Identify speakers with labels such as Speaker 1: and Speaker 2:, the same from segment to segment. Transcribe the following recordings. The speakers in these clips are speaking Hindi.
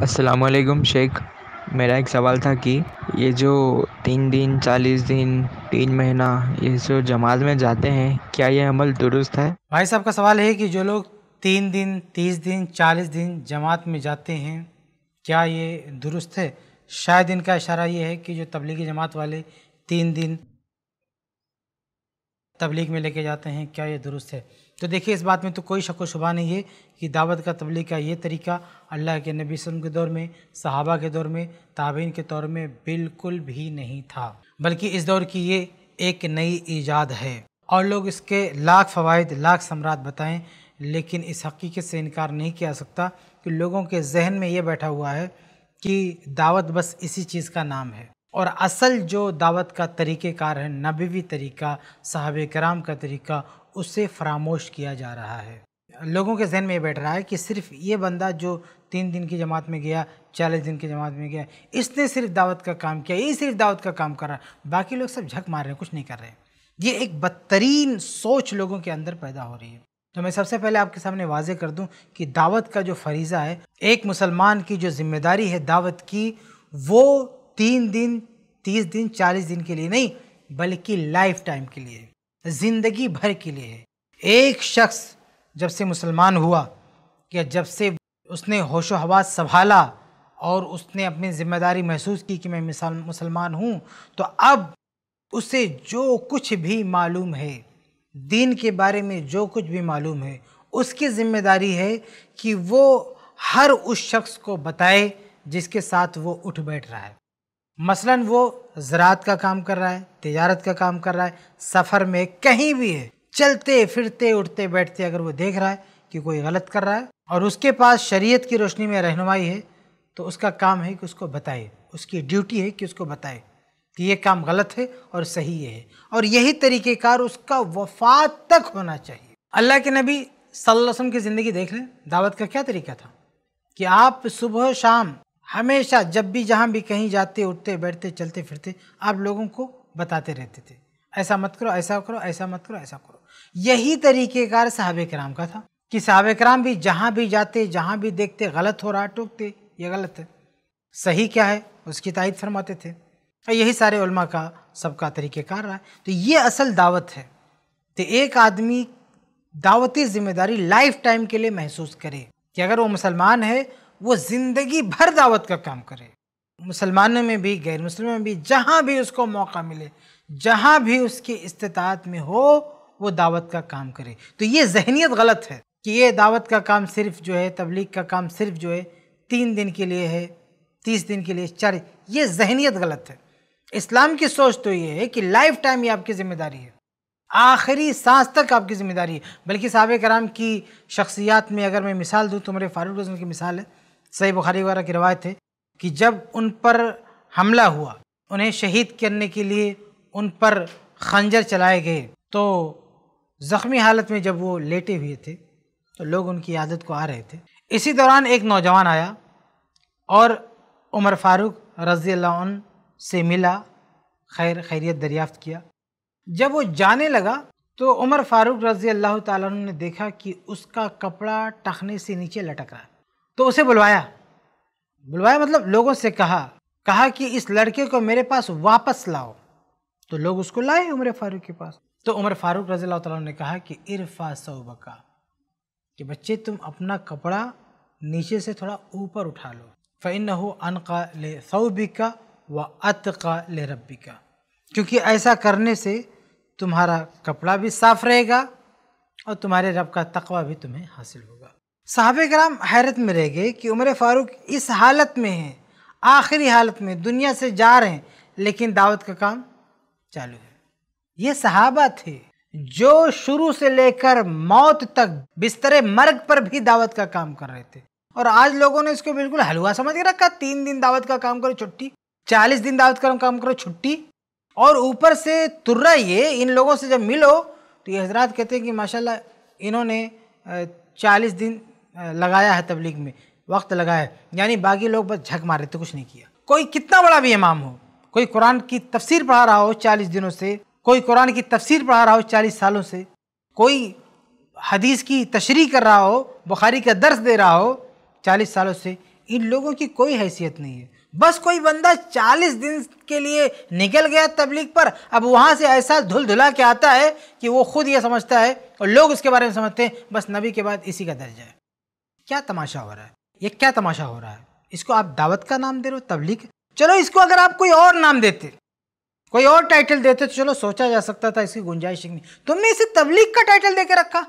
Speaker 1: वालेकुम शेख मेरा एक सवाल था कि ये जो तीन दिन चालीस दिन तीन महीना ये जो जमात में जाते हैं क्या ये अमल दुरुस्त है भाई साहब का सवाल है कि जो लोग तीन दिन तीस दिन चालीस दिन जमात में जाते हैं क्या ये दुरुस्त है शायद इनका इशारा ये है कि जो तबलीगी जमात वाले तीन दिन तबलीग में लेके जाते हैं क्या ये दुरुस्त है तो देखिए इस बात में तो कोई शक शुबा नहीं है कि दावत का तबलीग का ये तरीका अल्लाह के नबी वसम के दौर में सहाबा के दौर में ताबीन के दौर में बिल्कुल भी नहीं था बल्कि इस दौर की ये एक नई ईजाद है और लोग इसके लाख फ़वाद लाख सम्राट बताएं लेकिन इस हकीकत से इनकार नहीं किया सकता कि लोगों के जहन में ये बैठा हुआ है कि दावत बस इसी चीज़ का नाम है और असल जो दावत का तरीक़ेकार है नबीवी तरीका साहब कराम का तरीका उसे फरामोश किया जा रहा है लोगों के जहन में ये बैठ रहा है कि सिर्फ ये बंदा जो तीन दिन की जमात में गया चालीस दिन की जमात में गया इसने सिर्फ दावत का काम किया ये सिर्फ दावत का काम कर रहा है बाकी लोग सब झक मार रहे हैं कुछ नहीं कर रहे ये एक बदतरीन सोच लोगों के अंदर पैदा हो रही है तो मैं सबसे पहले आपके सामने वाजे कर दूं कि दावत का जो फरीज़ा है एक मुसलमान की जो जिम्मेदारी है दावत की वो तीन दिन तीस दिन चालीस दिन के लिए नहीं बल्कि लाइफ टाइम के लिए ज़िंदगी भर के लिए है एक शख्स जब से मुसलमान हुआ या जब से उसने होशो हवास संभाला और उसने अपनी ज़िम्मेदारी महसूस की कि मैं मुसलमान हूँ तो अब उसे जो कुछ भी मालूम है दीन के बारे में जो कुछ भी मालूम है उसकी ज़िम्मेदारी है कि वो हर उस शख्स को बताए जिसके साथ वो उठ बैठ रहा है मसलन वो ज़रात का काम कर रहा है तजारत का काम कर रहा है सफ़र में कहीं भी है चलते फिरते उठते बैठते अगर वो देख रहा है कि कोई गलत कर रहा है और उसके पास शरीयत की रोशनी में रहनुमाई है तो उसका काम है कि उसको बताए उसकी ड्यूटी है कि उसको बताए कि ये काम गलत है और सही है और यही तरीक़ेकार उसका वफात तक होना चाहिए अल्लाह के नबी वसल्लम की ज़िंदगी देख लें दावत का क्या तरीका था कि आप सुबह शाम हमेशा जब भी जहाँ भी कहीं जाते उठते बैठते चलते फिरते आप लोगों को बताते रहते थे ऐसा मत करो ऐसा करो ऐसा मत करो ऐसा करो यही तरीक़ेकार साहब कराम का था कि साहब कराम भी जहाँ भी जाते जहाँ भी देखते गलत हो रहा टोकते ये गलत है सही क्या है उसकी तायद फरमाते थे और यही सारे उलमा का सबका तरीक़ेकार रहा है तो ये असल दावत है तो एक आदमी दावती ज़िम्मेदारी लाइफ टाइम के लिए महसूस करे कि अगर वो मुसलमान है वो ज़िंदगी भर दावत का काम करे मुसलमानों में भी गैर मुसलमानों में भी जहाँ भी उसको मौका मिले जहाँ भी उसकी इस्तात में हो वो दावत का काम करे तो ये जहनीत गलत है कि ये दावत का काम सिर्फ जो है तबलीग का काम सिर्फ जो है तीन दिन के लिए है तीस दिन के लिए चार ये जहनीत गलत है इस्लाम की सोच तो ये है कि लाइफ टाइम ये आपकी ज़िम्मेदारी है आखिरी सांस तक आपकी ज़िम्मेदारी है बल्कि साहब कराम की शख्सियात में अगर मैं मिसाल दूँ तो मेरे फारूक रजन की मिसाल है सही बुखारी वगैरह की रवायत है कि जब उन पर हमला हुआ उन्हें शहीद करने के लिए उन पर खंजर चलाए गए तो ज़ख्मी हालत में जब वो लेटे हुए थे तो लोग उनकी आदत को आ रहे थे इसी दौरान एक नौजवान आया और उमर फारूक रज़ी से मिला खैर खैरियत दरियाफ़्त किया जब वो जाने लगा तो उमर फारूक रज़ी अल्लाह ने देखा कि उसका कपड़ा टखने से नीचे लटक रहा है तो उसे बुलवाया बुलवाया मतलब लोगों से कहा कहा कि इस लड़के को मेरे पास वापस लाओ तो लोग उसको लाए उमर फारूक के पास तो उमर फारूक रजी तला ने कहा कि इरफा सौबका कि बच्चे तुम अपना कपड़ा नीचे से थोड़ा ऊपर उठा लो फिन हो अनका ले सऊबिका व का ले का क्योंकि ऐसा करने से तुम्हारा कपड़ा भी साफ रहेगा और तुम्हारे रब का तकवा भी तुम्हें हासिल होगा साहब कराम हैरत में रह गए कि उमर फ़ारूक इस हालत में हैं आखिरी हालत में दुनिया से जा रहे हैं लेकिन दावत का काम चालू है ये सहाबा थे जो शुरू से लेकर मौत तक बिस्तर मर्ग पर भी दावत का काम कर रहे थे और आज लोगों ने इसको बिल्कुल हलवा समझ के रखा तीन दिन दावत का काम करो छुट्टी चालीस दिन दावत का काम करो छुट्टी और ऊपर से तुर्रा ये इन लोगों से जब मिलो तो ये हजरात कहते हैं कि माशाल्लाह इन्होंने चालीस दिन लगाया है तबलीग में वक्त लगाया है यानी बाकी लोग बस झक मारे तो कुछ नहीं किया कोई कितना बड़ा भी इमाम हो कोई कुरान की तफसीर पढ़ा रहा हो चालीस दिनों से कोई कुरान की तफसीर पढ़ा रहा हो चालीस सालों से कोई हदीस की तशरी कर रहा हो बुखारी का दर्श दे रहा हो चालीस सालों से इन लोगों की कोई हैसियत नहीं है बस कोई बंदा चालीस दिन के लिए निकल गया तबलीग पर अब वहाँ से ऐसा धुल धुला के आता है कि वो खुद ये समझता है और लोग उसके बारे में समझते हैं बस नबी के बाद इसी का दर्जा है क्या तमाशा हो रहा है ये क्या तमाशा हो रहा है इसको आप दावत का नाम दे रहे हो तबलीग चलो इसको अगर आप कोई और नाम देते कोई और टाइटल देते तो चलो सोचा जा सकता था इसकी गुंजाइश नहीं तुमने इसे तबलीग का टाइटल के रखा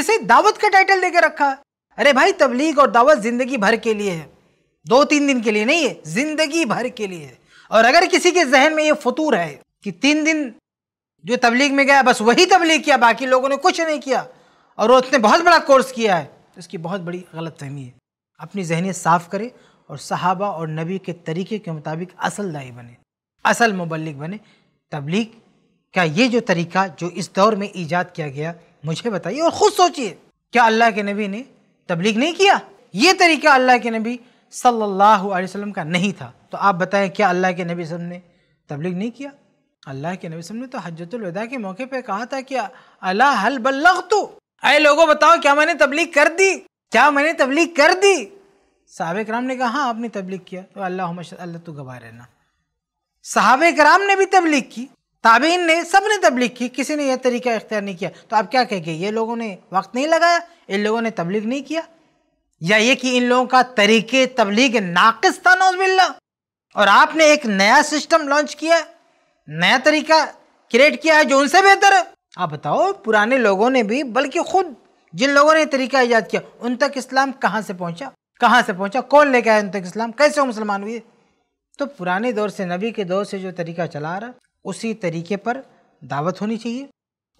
Speaker 1: इसे दावत का टाइटल के रखा अरे भाई तबलीग और दावत जिंदगी भर के लिए है दो तीन दिन के लिए नहीं है जिंदगी भर के लिए है और अगर किसी के जहन में ये फतूर है कि तीन दिन जो तबलीग में गया बस वही तबलीग किया बाकी लोगों ने कुछ नहीं किया और उसने बहुत बड़ा कोर्स किया है तो इसकी बहुत बड़ी गलत फहमी है अपनी जहनीत साफ़ करें और सहाबा और नबी के तरीके के मुताबिक असल दाई बने असल मुबलिक बने तबलीग का ये जो तरीका जो इस दौर में ईजाद किया गया मुझे बताइए और ख़ुद सोचिए क्या अल्लाह के नबी ने तबलीग नहीं किया ये तरीका अल्लाह के नबी सल्लल्लाहु अलैहि वसल्लम का नहीं था तो आप बताएं क्या अल्लाह के नबी वसल्लम ने तबलीग नहीं किया अल्लाह के नबी वसल्लम ने तो हजतुलविदा के मौके पर कहा था कि अला हल बल्लग तो अरे लोगों बताओ क्या मैंने तबलीग कर दी क्या मैंने तबलीग कर दी साहब कराम ने कहा हाँ आपने तबलीग किया तो अल्लाह अल्लाह तू गवा रहना साहब कराम ने भी तबलीग की ताबीन ने सब ने तबलीग की किसी ने यह तरीका इख्तियार नहीं किया तो आप क्या कहेंगे ये लोगों ने वक्त नहीं लगाया इन लोगों ने तबलीग नहीं किया या ये कि इन लोगों का तरीके तबलीग नाकस था नौजबिल्ला और आपने एक नया सिस्टम लॉन्च किया नया तरीका क्रिएट किया है जो उनसे बेहतर है आप बताओ पुराने लोगों ने भी बल्कि खुद जिन लोगों ने तरीका ईजाद किया उन तक इस्लाम कहाँ से पहुँचा कहाँ से पहुँचा कौन लेके आया उन तक इस्लाम कैसे वो मुसलमान हुए तो पुराने दौर से नबी के दौर से जो तरीका चला आ रहा उसी तरीके पर दावत होनी चाहिए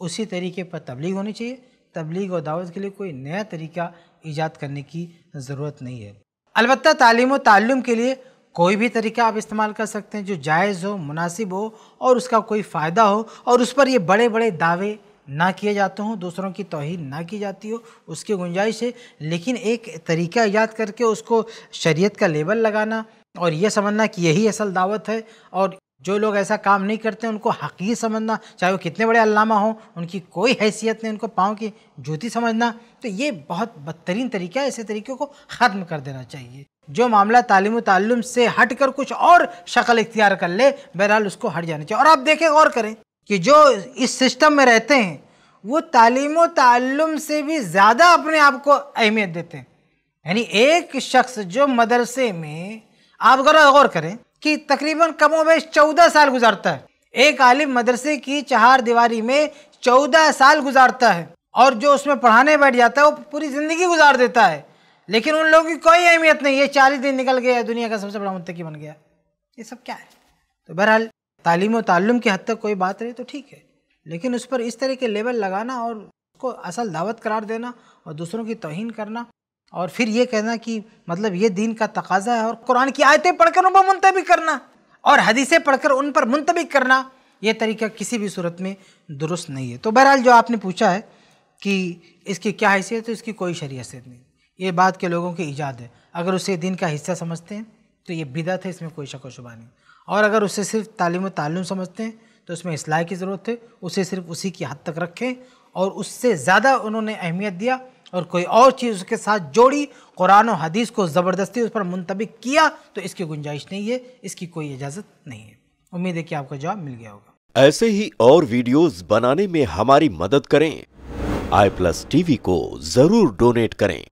Speaker 1: उसी तरीके पर तबलीग होनी चाहिए तबलीग और दावत के लिए कोई नया तरीका ईजाद करने की ज़रूरत नहीं है अलबत् तालीम व के लिए कोई भी तरीका आप इस्तेमाल कर सकते हैं जो जायज़ हो मुनासिब हो और उसका कोई फ़ायदा हो और उस पर ये बड़े बड़े दावे ना किए जाते हों दूसरों की तोहन ना की जाती हो उसकी गुंजाइश है लेकिन एक तरीका याद करके उसको शरीयत का लेबल लगाना और ये समझना कि यही असल दावत है और जो लोग ऐसा काम नहीं करते उनको हकीर समझना चाहे वो कितने बड़े अलामा हों उनकी कोई हैसियत नहीं उनको पाँव की जूती समझना तो ये बहुत बदतरीन तरीका है ऐसे तरीके को ख़त्म कर देना चाहिए जो मामला तालीम तल्लम से हट कर कुछ और शक्ल इख्तियार कर ले बहरहाल उसको हट जाना चाहिए और आप देखें गौर करें कि जो इस सिस्टम में रहते हैं वो तालीम तल्लम से भी ज़्यादा अपने आप को अहमियत देते हैं यानी एक शख्स जो मदरसे में आप अगर गौर करें कि तकरीबन कमो बेश चौदह साल गुजारता है एक आलिम मदरसे की चार दीवारी में चौदह साल गुजारता है और जो उसमें पढ़ाने बैठ जाता है वो पूरी ज़िंदगी गुजार देता है लेकिन उन लोगों की कोई अहमियत नहीं ये चालीस दिन निकल गया दुनिया का सबसे बड़ा मुतकी बन गया ये सब क्या है तो बहरहाल तालीम और की हद तक कोई बात रही तो ठीक है लेकिन उस पर इस तरह के लेवल लगाना और उसको असल दावत करार देना और दूसरों की तोहन करना और फिर ये कहना कि मतलब ये दीन का तकाजा है और कुरान की आयतें पढ़कर उन पर मुंतबिक करना और हदीसें पढ़कर उन पर मुंतबिक करना ये तरीका किसी भी सूरत में दुरुस्त नहीं है तो बहरहाल जो आपने पूछा है कि इसकी क्या हैसियत है तो इसकी कोई शरीय हैसियत नहीं ये बात के लोगों की ईजाद है अगर उसे दिन का हिस्सा समझते हैं तो ये बिदत है इसमें कोई शक शुबा नहीं और अगर उसे सिर्फ तालीम तालीम समझते हैं तो उसमें असलाह की ज़रूरत है उसे सिर्फ उसी की हद तक रखें और उससे ज़्यादा उन्होंने अहमियत दिया और कोई और चीज़ उसके साथ जोड़ी कुरान और हदीस को ज़बरदस्ती उस पर मुंतबिक किया तो इसकी गुंजाइश नहीं है इसकी कोई इजाज़त नहीं है उम्मीद है कि आपको जवाब मिल गया होगा ऐसे ही और वीडियोस बनाने में हमारी मदद करें आई प्लस टीवी को ज़रूर डोनेट करें